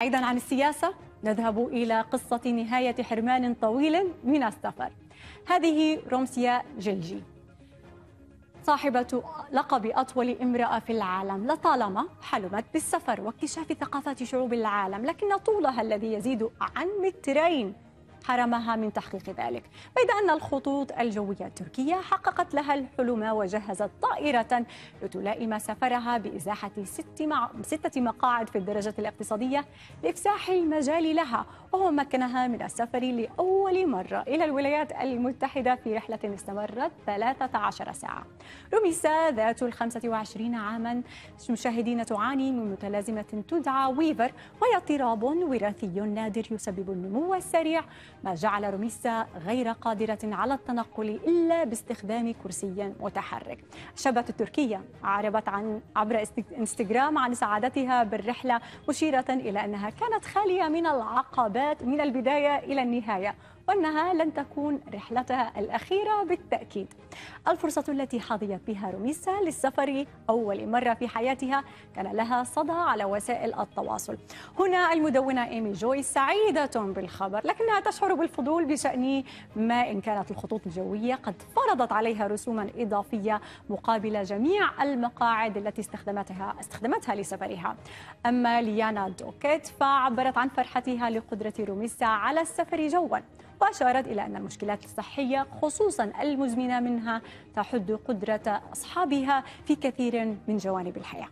بعيدا عن السياسة نذهب إلى قصة نهاية حرمان طويل من السفر هذه رومسيا جلجي صاحبة لقب أطول امرأة في العالم لطالما حلمت بالسفر واكتشاف ثقافات شعوب العالم لكن طولها الذي يزيد عن مترين حرمها من تحقيق ذلك بيد أن الخطوط الجوية التركية حققت لها الحلم وجهزت طائرة لتلائم سفرها بإزاحة ست مع... ستة مقاعد في الدرجة الاقتصادية لإفساح المجال لها وهو مكنها من السفر لأول مرة إلى الولايات المتحدة في رحلة استمرت 13 ساعة رمس ذات ال 25 عاما مشاهدين تعاني من متلازمة تدعى ويفر وهي اضطراب وراثي نادر يسبب النمو السريع ما جعل روميسا غير قادرة على التنقل إلا باستخدام كرسي متحرك الشابة التركية عربت عن عبر انستغرام عن سعادتها بالرحلة مشيرة إلى أنها كانت خالية من العقبات من البداية إلى النهاية وأنها لن تكون رحلتها الأخيرة بالتأكيد الفرصة التي حظيت بها روميسا للسفر أول مرة في حياتها كان لها صدى على وسائل التواصل هنا المدونة إيمي جوي سعيدة بالخبر لكنها تشعر بالفضول بشأن ما إن كانت الخطوط الجوية قد فرضت عليها رسوما إضافية مقابل جميع المقاعد التي استخدمتها استخدمتها لسفرها أما ليانا دوكيت فعبرت عن فرحتها لقدرة روميسا على السفر جوا وأشارت إلى أن المشكلات الصحية خصوصا المزمنة منها تحد قدرة أصحابها في كثير من جوانب الحياة